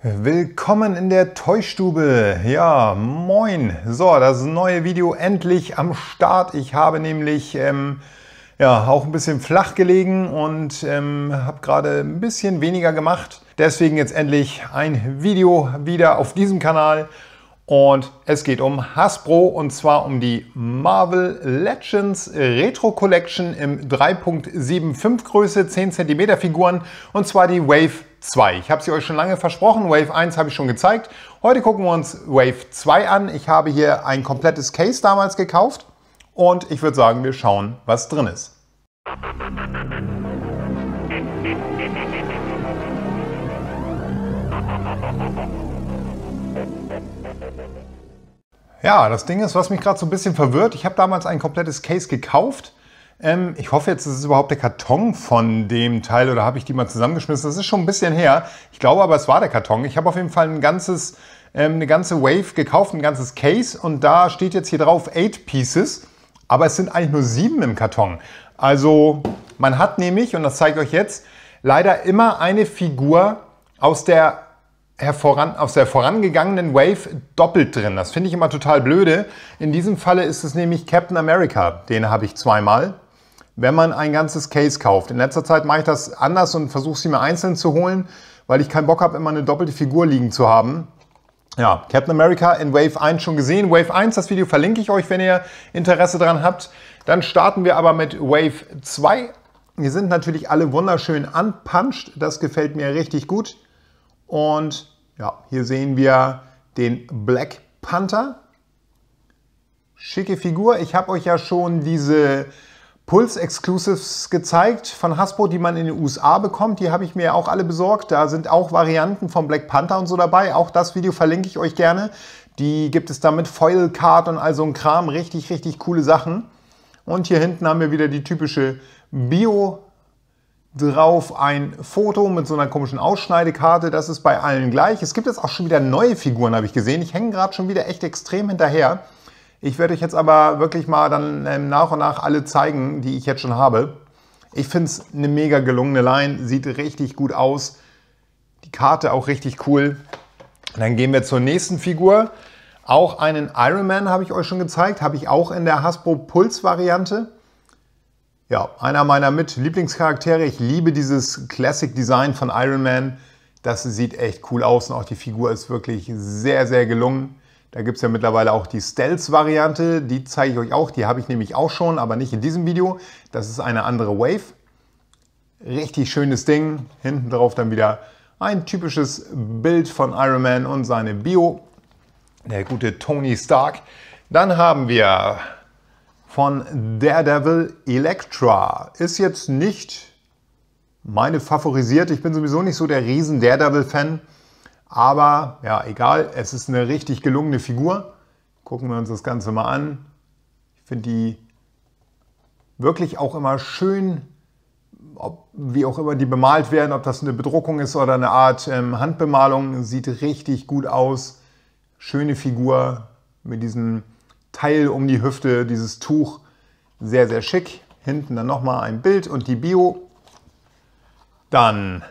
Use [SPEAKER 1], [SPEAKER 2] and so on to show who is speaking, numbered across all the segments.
[SPEAKER 1] Willkommen in der Toystube. Ja, moin. So, das neue Video endlich am Start. Ich habe nämlich ähm, ja, auch ein bisschen flach gelegen und ähm, habe gerade ein bisschen weniger gemacht. Deswegen jetzt endlich ein Video wieder auf diesem Kanal. Und es geht um Hasbro und zwar um die Marvel Legends Retro Collection im 3.75 Größe 10 cm Figuren und zwar die Wave 2. Ich habe sie euch schon lange versprochen, Wave 1 habe ich schon gezeigt. Heute gucken wir uns Wave 2 an. Ich habe hier ein komplettes Case damals gekauft und ich würde sagen, wir schauen, was drin ist. Ja, das Ding ist, was mich gerade so ein bisschen verwirrt, ich habe damals ein komplettes Case gekauft ähm, ich hoffe jetzt, ist es überhaupt der Karton von dem Teil oder habe ich die mal zusammengeschmissen? Das ist schon ein bisschen her. Ich glaube aber, es war der Karton. Ich habe auf jeden Fall ein ganzes, ähm, eine ganze Wave gekauft, ein ganzes Case und da steht jetzt hier drauf 8 Pieces. Aber es sind eigentlich nur 7 im Karton. Also man hat nämlich, und das zeige ich euch jetzt, leider immer eine Figur aus der hervoran, aus der vorangegangenen Wave doppelt drin. Das finde ich immer total blöde. In diesem Falle ist es nämlich Captain America. Den habe ich zweimal wenn man ein ganzes Case kauft. In letzter Zeit mache ich das anders und versuche sie mir einzeln zu holen, weil ich keinen Bock habe, immer eine doppelte Figur liegen zu haben. Ja, Captain America in Wave 1 schon gesehen. Wave 1, das Video verlinke ich euch, wenn ihr Interesse daran habt. Dann starten wir aber mit Wave 2. Die sind natürlich alle wunderschön anpuncht. Das gefällt mir richtig gut. Und ja, hier sehen wir den Black Panther. Schicke Figur. Ich habe euch ja schon diese Pulse Exclusives gezeigt von Hasbro, die man in den USA bekommt. Die habe ich mir auch alle besorgt. Da sind auch Varianten von Black Panther und so dabei. Auch das Video verlinke ich euch gerne. Die gibt es da mit Foil Card und all so ein Kram. Richtig, richtig coole Sachen. Und hier hinten haben wir wieder die typische Bio drauf ein Foto mit so einer komischen Ausschneidekarte. Das ist bei allen gleich. Es gibt jetzt auch schon wieder neue Figuren, habe ich gesehen. Ich hänge gerade schon wieder echt extrem hinterher. Ich werde euch jetzt aber wirklich mal dann ähm, nach und nach alle zeigen, die ich jetzt schon habe. Ich finde es eine mega gelungene Line, sieht richtig gut aus. Die Karte auch richtig cool. Und dann gehen wir zur nächsten Figur. Auch einen Iron Man habe ich euch schon gezeigt, habe ich auch in der Hasbro Puls Variante. Ja, einer meiner mit Lieblingscharaktere. Ich liebe dieses Classic Design von Iron Man. Das sieht echt cool aus und auch die Figur ist wirklich sehr, sehr gelungen. Da gibt es ja mittlerweile auch die Stealth-Variante, die zeige ich euch auch. Die habe ich nämlich auch schon, aber nicht in diesem Video. Das ist eine andere Wave. Richtig schönes Ding. Hinten drauf dann wieder ein typisches Bild von Iron Man und seine Bio. Der gute Tony Stark. Dann haben wir von Daredevil Elektra. Ist jetzt nicht meine favorisiert. Ich bin sowieso nicht so der riesen Daredevil-Fan. Aber ja, egal, es ist eine richtig gelungene Figur. Gucken wir uns das Ganze mal an. Ich finde die wirklich auch immer schön, ob, wie auch immer die bemalt werden, ob das eine Bedruckung ist oder eine Art ähm, Handbemalung, sieht richtig gut aus. Schöne Figur mit diesem Teil um die Hüfte, dieses Tuch. Sehr, sehr schick. Hinten dann nochmal ein Bild und die Bio. Dann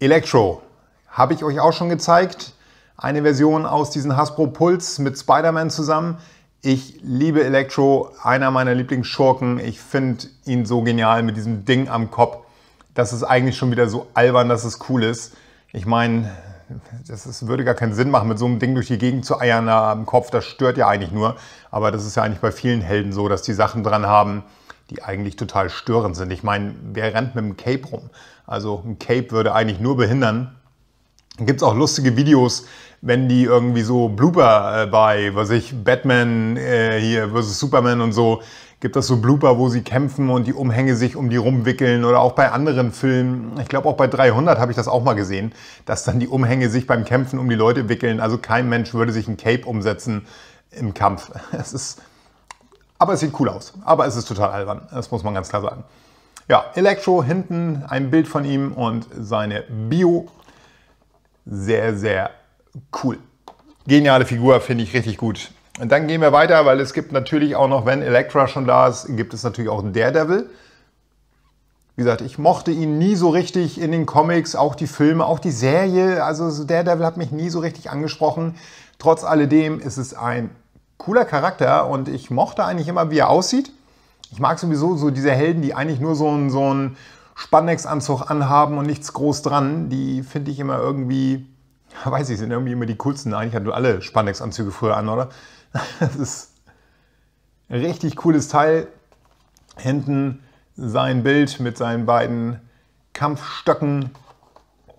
[SPEAKER 1] Electro habe ich euch auch schon gezeigt. Eine Version aus diesem Hasbro Puls mit Spider-Man zusammen. Ich liebe Electro, einer meiner Lieblingsschurken. Ich finde ihn so genial mit diesem Ding am Kopf. Das ist eigentlich schon wieder so albern, dass es cool ist. Ich meine, das ist, würde gar keinen Sinn machen, mit so einem Ding durch die Gegend zu eiern am Kopf. Das stört ja eigentlich nur. Aber das ist ja eigentlich bei vielen Helden so, dass die Sachen dran haben, die eigentlich total störend sind. Ich meine, wer rennt mit einem Cape rum? Also ein Cape würde eigentlich nur behindern, Gibt es auch lustige Videos, wenn die irgendwie so Blooper äh, bei, was ich, Batman äh, hier versus Superman und so, gibt das so Blooper, wo sie kämpfen und die Umhänge sich um die rumwickeln oder auch bei anderen Filmen, ich glaube auch bei 300 habe ich das auch mal gesehen, dass dann die Umhänge sich beim Kämpfen um die Leute wickeln. Also kein Mensch würde sich ein Cape umsetzen im Kampf. Es ist, aber es sieht cool aus. Aber es ist total albern, das muss man ganz klar sagen. Ja, Electro hinten, ein Bild von ihm und seine Bio sehr, sehr cool. Geniale Figur, finde ich richtig gut. Und dann gehen wir weiter, weil es gibt natürlich auch noch, wenn Elektra schon da ist, gibt es natürlich auch Daredevil. Wie gesagt, ich mochte ihn nie so richtig in den Comics, auch die Filme, auch die Serie. Also Daredevil hat mich nie so richtig angesprochen. Trotz alledem ist es ein cooler Charakter und ich mochte eigentlich immer, wie er aussieht. Ich mag sowieso so diese Helden, die eigentlich nur so ein, so ein Spandex-Anzug anhaben und nichts groß dran, die finde ich immer irgendwie, weiß ich, sind irgendwie immer die coolsten. Eigentlich hatten wir alle Spandex-Anzüge früher an, oder? Das ist ein richtig cooles Teil. Hinten sein Bild mit seinen beiden Kampfstöcken.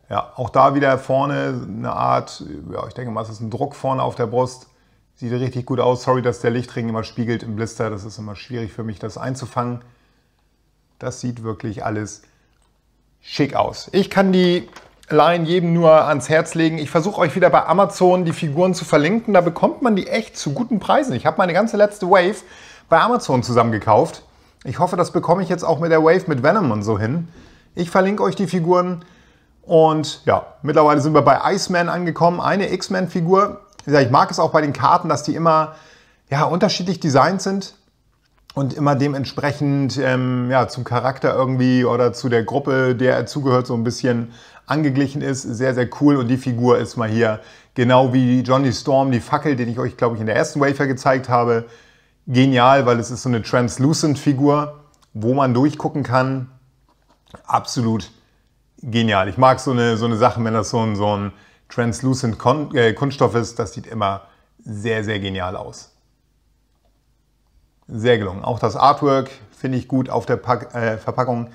[SPEAKER 1] Ja, auch da wieder vorne eine Art, ja, ich denke mal, es ist ein Druck vorne auf der Brust. Sieht richtig gut aus. Sorry, dass der Lichtring immer spiegelt im Blister. Das ist immer schwierig für mich, das einzufangen. Das sieht wirklich alles schick aus. Ich kann die Line jedem nur ans Herz legen. Ich versuche euch wieder bei Amazon die Figuren zu verlinken. Da bekommt man die echt zu guten Preisen. Ich habe meine ganze letzte Wave bei Amazon zusammengekauft. Ich hoffe, das bekomme ich jetzt auch mit der Wave mit Venom und so hin. Ich verlinke euch die Figuren. Und ja, mittlerweile sind wir bei Iceman angekommen. Eine X-Men-Figur. Ich mag es auch bei den Karten, dass die immer ja, unterschiedlich designt sind und immer dementsprechend ähm, ja, zum Charakter irgendwie oder zu der Gruppe, der er zugehört, so ein bisschen angeglichen ist. Sehr, sehr cool. Und die Figur ist mal hier genau wie Johnny Storm, die Fackel, den ich euch, glaube ich, in der ersten Wafer gezeigt habe. Genial, weil es ist so eine translucent Figur, wo man durchgucken kann. Absolut genial. Ich mag so eine, so eine Sache, wenn das so ein, so ein translucent äh, Kunststoff ist. Das sieht immer sehr, sehr genial aus. Sehr gelungen. Auch das Artwork finde ich gut auf der Pack äh, Verpackung.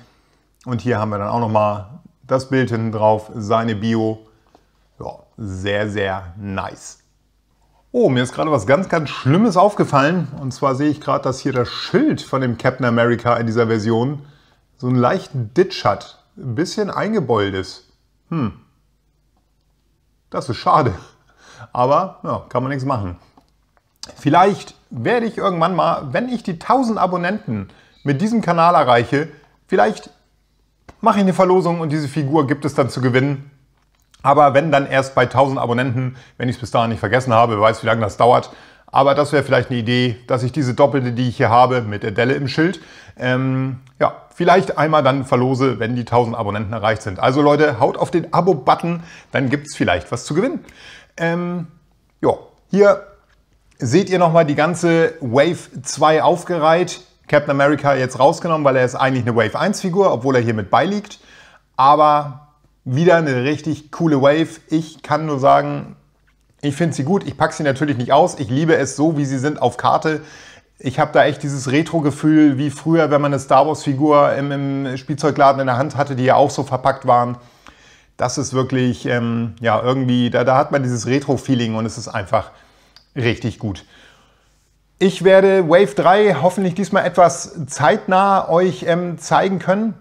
[SPEAKER 1] Und hier haben wir dann auch nochmal das Bild hinten drauf, seine Bio. Ja, sehr, sehr nice. Oh, mir ist gerade was ganz, ganz Schlimmes aufgefallen. Und zwar sehe ich gerade, dass hier das Schild von dem Captain America in dieser Version so einen leichten Ditch hat. Ein bisschen eingebeult ist. Hm. Das ist schade. Aber ja, kann man nichts machen. Vielleicht werde ich irgendwann mal, wenn ich die 1000 Abonnenten mit diesem Kanal erreiche, vielleicht mache ich eine Verlosung und diese Figur gibt es dann zu gewinnen. Aber wenn dann erst bei 1000 Abonnenten, wenn ich es bis dahin nicht vergessen habe, weiß, wie lange das dauert. Aber das wäre vielleicht eine Idee, dass ich diese doppelte, die ich hier habe, mit Adele im Schild, ähm, ja, vielleicht einmal dann verlose, wenn die 1000 Abonnenten erreicht sind. Also Leute, haut auf den Abo-Button, dann gibt es vielleicht was zu gewinnen. Ähm, ja, hier Seht ihr nochmal die ganze Wave 2 aufgereiht. Captain America jetzt rausgenommen, weil er ist eigentlich eine Wave 1 Figur, obwohl er hier mit beiliegt. Aber wieder eine richtig coole Wave. Ich kann nur sagen, ich finde sie gut. Ich packe sie natürlich nicht aus. Ich liebe es so, wie sie sind auf Karte. Ich habe da echt dieses Retro-Gefühl, wie früher, wenn man eine Star Wars-Figur im, im, Spielzeugladen in der Hand hatte, die ja auch so verpackt waren. Das ist wirklich, ähm, ja, irgendwie, da, da hat man dieses Retro-Feeling und es ist einfach richtig gut. Ich werde Wave 3 hoffentlich diesmal etwas zeitnah euch ähm, zeigen können,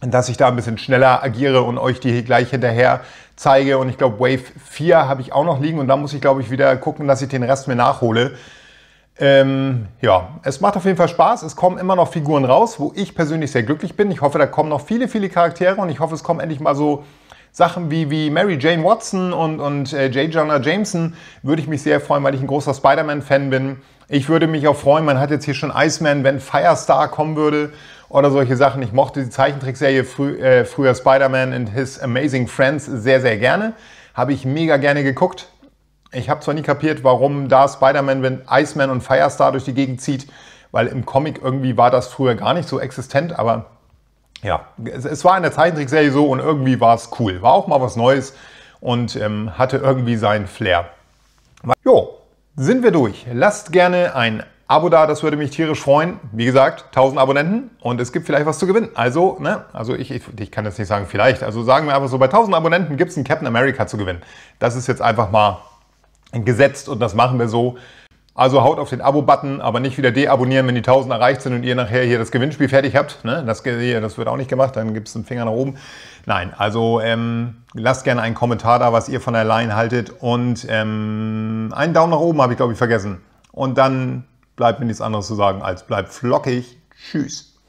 [SPEAKER 1] dass ich da ein bisschen schneller agiere und euch die gleich hinterher zeige. Und ich glaube, Wave 4 habe ich auch noch liegen und da muss ich, glaube ich, wieder gucken, dass ich den Rest mir nachhole. Ähm, ja, es macht auf jeden Fall Spaß. Es kommen immer noch Figuren raus, wo ich persönlich sehr glücklich bin. Ich hoffe, da kommen noch viele, viele Charaktere und ich hoffe, es kommen endlich mal so Sachen wie, wie Mary Jane Watson und, und äh, J. Jonah Jameson würde ich mich sehr freuen, weil ich ein großer Spider-Man-Fan bin. Ich würde mich auch freuen, man hat jetzt hier schon Iceman, wenn Firestar kommen würde oder solche Sachen. Ich mochte die Zeichentrickserie frü äh, früher Spider-Man and His Amazing Friends sehr, sehr gerne. Habe ich mega gerne geguckt. Ich habe zwar nie kapiert, warum da Spider-Man, wenn Iceman und Firestar durch die Gegend zieht, weil im Comic irgendwie war das früher gar nicht so existent, aber ja, es, es war in der Zeichentrickserie so und irgendwie war es cool. War auch mal was Neues und ähm, hatte irgendwie seinen Flair. Jo, sind wir durch. Lasst gerne ein Abo da, das würde mich tierisch freuen. Wie gesagt, 1000 Abonnenten und es gibt vielleicht was zu gewinnen. Also, ne, also ich, ich, ich kann jetzt nicht sagen vielleicht, also sagen wir einfach so, bei 1000 Abonnenten gibt es einen Captain America zu gewinnen. Das ist jetzt einfach mal gesetzt und das machen wir so. Also haut auf den Abo-Button, aber nicht wieder deabonnieren, wenn die 1000 erreicht sind und ihr nachher hier das Gewinnspiel fertig habt. Ne? Das, das, wird auch nicht gemacht, dann gibt es einen Finger nach oben. Nein, also ähm, lasst gerne einen Kommentar da, was ihr von der Line haltet. Und ähm, einen Daumen nach oben habe ich, glaube ich, vergessen. Und dann bleibt mir nichts anderes zu sagen als bleibt flockig. Tschüss.